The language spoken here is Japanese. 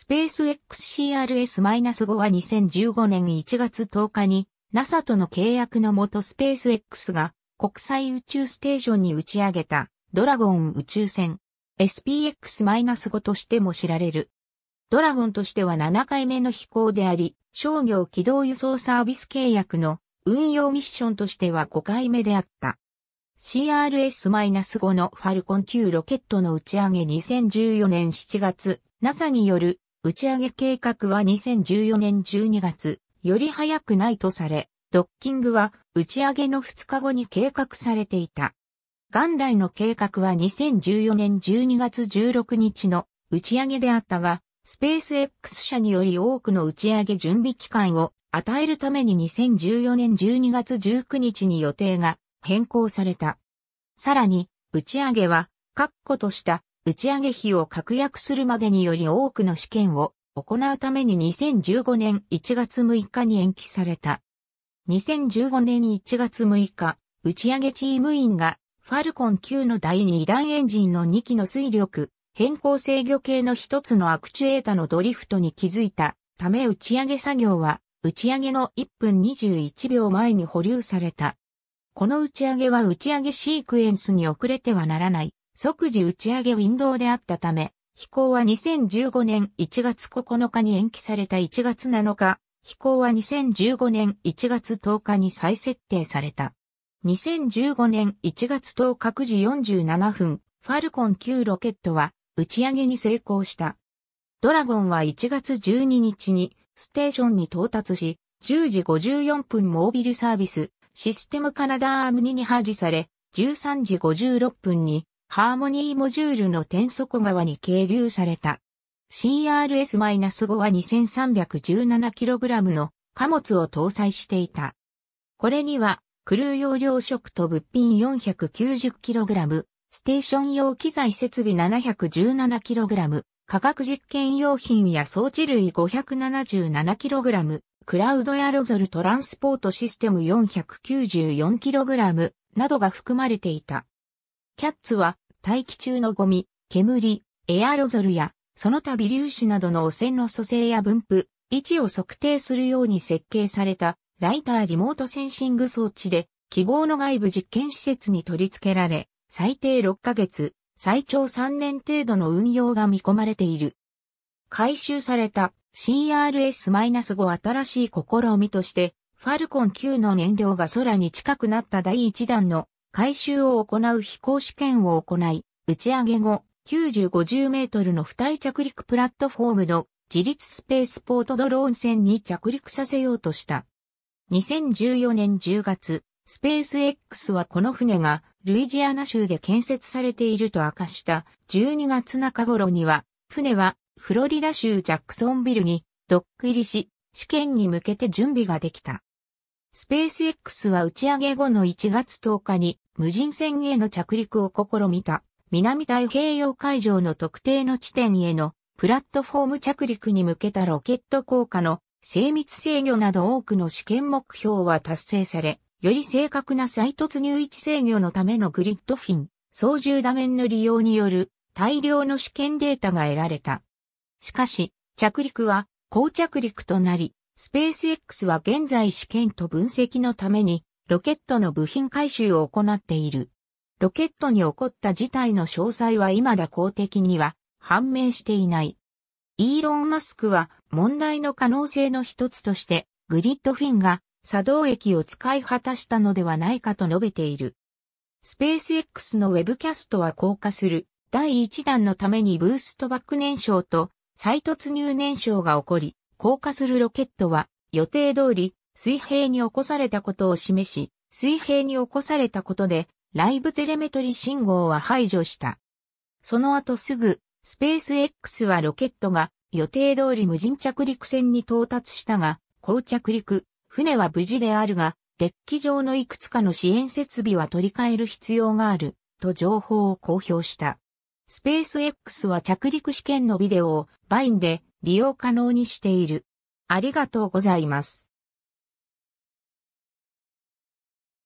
スペース XCRS-5 は2015年1月10日に NASA との契約のもとスペース X が国際宇宙ステーションに打ち上げたドラゴン宇宙船 SPX-5 としても知られる。ドラゴンとしては7回目の飛行であり、商業軌道輸送サービス契約の運用ミッションとしては5回目であった。CRS-5 のファルコン9ロケットの打ち上げ2014年7月、NASA による打ち上げ計画は2014年12月、より早くないとされ、ドッキングは打ち上げの2日後に計画されていた。元来の計画は2014年12月16日の打ち上げであったが、スペース X 社により多くの打ち上げ準備期間を与えるために2014年12月19日に予定が変更された。さらに、打ち上げは、確固とした打ち上げ費を確約するまでにより多くの試験を行うために2015年1月6日に延期された。2015年1月6日、打ち上げチーム員がファルコン9の第2弾エンジンの2機の水力、変更制御系の一つのアクチュエータのドリフトに気づいたため打ち上げ作業は打ち上げの1分21秒前に保留された。この打ち上げは打ち上げシークエンスに遅れてはならない即時打ち上げウィンドウであったため、飛行は2015年1月9日に延期された1月7日、飛行は2015年1月10日に再設定された。2015年1月10日9時47分、ファルコン9ロケットは打ち上げに成功した。ドラゴンは1月12日にステーションに到達し、10時54分モービルサービスシステムカナダアームにに配置され、13時56分にハーモニーモジュールの天底川に係留された。CRS-5 は 2317kg の貨物を搭載していた。これには、クルー用糧食と物品 490kg、ステーション用機材設備 717kg、化学実験用品や装置類 577kg、クラウドエアロゾルトランスポートシステム 494kg などが含まれていた。キャッツは大気中のゴミ、煙、エアロゾルやその他微粒子などの汚染の組成や分布、位置を測定するように設計されたライターリモートセンシング装置で希望の外部実験施設に取り付けられ、最低6ヶ月、最長3年程度の運用が見込まれている。回収された CRS-5 新しい試みとして、ファルコン9の燃料が空に近くなった第1弾の回収を行う飛行試験を行い、打ち上げ後、9050メートルの付帯着陸プラットフォームの自立スペースポートドローン船に着陸させようとした。2014年10月、スペース X はこの船がルイジアナ州で建設されていると明かした12月中頃には、船はフロリダ州ジャクソンビルにドック入りし、試験に向けて準備ができた。スペース X は打ち上げ後の1月10日に無人船への着陸を試みた、南太平洋海上の特定の地点へのプラットフォーム着陸に向けたロケット効果の精密制御など多くの試験目標は達成され、より正確な再突入位置制御のためのグリッドフィン、操縦打面の利用による大量の試験データが得られた。しかし、着陸は高着陸となり、スペース X は現在試験と分析のためにロケットの部品回収を行っている。ロケットに起こった事態の詳細は未だ公的には判明していない。イーロン・マスクは問題の可能性の一つとしてグリッドフィンが作動液を使い果たしたのではないかと述べている。スペース X のウェブキャストは降下する第1弾のためにブーストバック燃焼と再突入燃焼が起こり、降下するロケットは予定通り水平に起こされたことを示し、水平に起こされたことで、ライブテレメトリ信号は排除した。その後すぐ、スペース X はロケットが予定通り無人着陸船に到達したが、降着陸、船は無事であるが、デッキ上のいくつかの支援設備は取り替える必要がある、と情報を公表した。スペース X は着陸試験のビデオをバインで利用可能にしている。ありがとうございます。